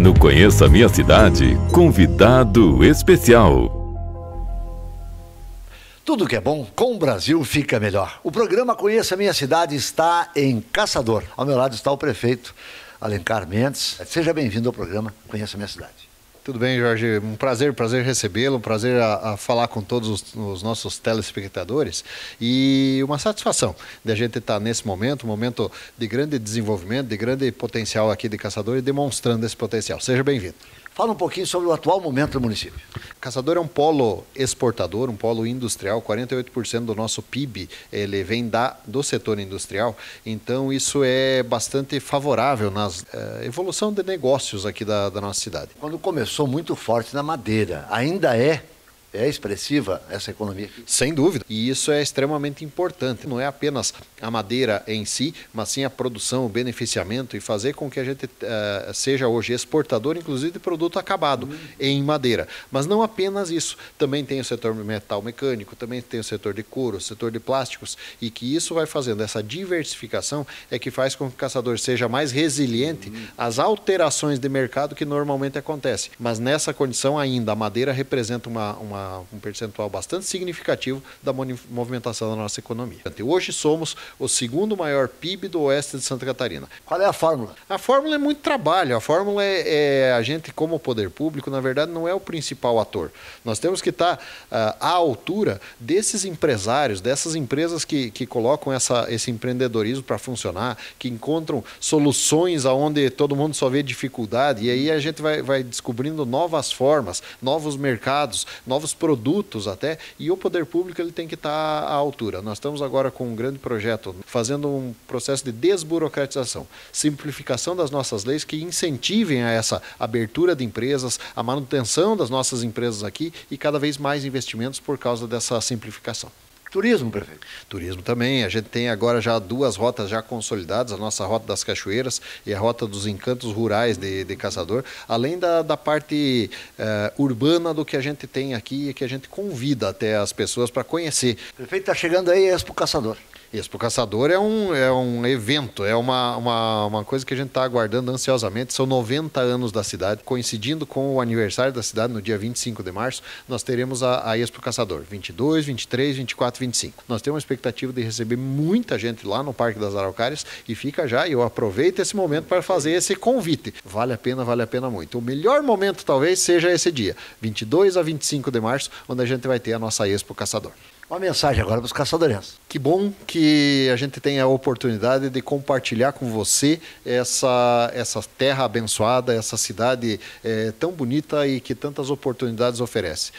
No Conheça Minha Cidade, convidado especial. Tudo que é bom com o Brasil fica melhor. O programa Conheça Minha Cidade está em Caçador. Ao meu lado está o prefeito Alencar Mendes. Seja bem-vindo ao programa Conheça Minha Cidade. Tudo bem, Jorge. Um prazer, prazer recebê-lo, um prazer a, a, falar com todos os, os, nossos telespectadores e uma satisfação de a gente estar tá nesse momento, um momento de grande desenvolvimento, de grande potencial aqui de Caçador e demonstrando esse potencial. Seja bem-vindo. Fala um pouquinho sobre o atual momento do município. Caçador é um polo exportador, um polo industrial. 48% do nosso PIB ele vem da, do setor industrial. Então isso é bastante favorável na uh, eh, evolução de negócios aqui da, da nossa cidade. Quando começou muito forte na madeira, ainda é é expressiva essa economia. Sem dúvida. E isso é extremamente importante. Não é apenas a madeira em si, mas sim a produção, o beneficiamento e fazer com que a gente uh, seja hoje exportador, inclusive, de produto acabado uhum. em madeira. Mas não apenas isso. Também tem o setor metal mecânico, também tem o setor de couro, o setor de plásticos. E que isso vai fazendo essa diversificação é que faz com que o caçador seja mais resiliente uhum. às alterações de mercado que normalmente acontece. Mas nessa condição ainda, a madeira representa uma, uma uma, um percentual bastante significativo da movimentação da nossa economia. Hoje somos o segundo maior PIB do oeste de Santa Catarina. Qual é a fórmula? A fórmula é muito trabalho. A fórmula é, é a gente, como poder público, na verdade, não é o principal ator. Nós temos que estar ah, à altura desses empresários, dessas empresas que, que colocam essa, esse empreendedorismo para funcionar, que encontram soluções aonde todo mundo só vê dificuldade. E aí a gente vai, vai descobrindo novas formas, novos mercados, novos nossos produtos até, e o poder público ele tem que estar tá à altura. Nós estamos agora com um grande projeto, fazendo um processo de desburocratização, simplificação das nossas leis que incentivem a essa abertura de empresas, a manutenção das nossas empresas aqui e cada vez mais investimentos por causa dessa simplificação. Turismo, prefeito. Turismo também. A gente tem agora já duas rotas já consolidadas, a nossa Rota das Cachoeiras e a Rota dos Encantos Rurais de, de Caçador, além da, da parte uh, urbana do que a gente tem aqui e que a gente convida até as pessoas para conhecer. Prefeito, está chegando aí a Expo Caçador. Expo caçador é um, é um evento, é uma, uma, uma coisa que a gente está aguardando ansiosamente. São 90 anos da cidade, coincidindo com o aniversário da cidade, no dia 25 de março, nós teremos a, a Expo Caçador, 22, 23, 24, 25. Nós temos a expectativa de receber muita gente lá no Parque das Araucárias e fica já, e eu aproveito esse momento para fazer esse convite. Vale a pena, vale a pena muito. O melhor momento talvez seja esse dia, 22 a 25 de março, onde a gente vai ter a nossa Expo Caçador. Uma mensagem agora para os caçadores. Que bom que a gente tem a oportunidade de compartilhar com você essa, essa terra abençoada, essa cidade é, tão bonita e que tantas oportunidades oferece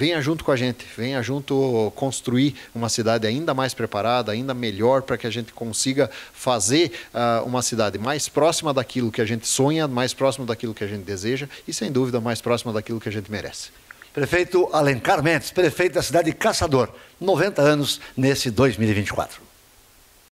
venha junto com a gente, venha junto construir uma cidade ainda mais preparada, ainda melhor, para que a gente consiga fazer uh, uma cidade mais próxima daquilo que a gente sonha, mais próxima daquilo que a gente deseja e, sem dúvida, mais próxima daquilo que a gente merece. Prefeito Alencar Mendes, prefeito da cidade de Caçador, 90 anos nesse 2024.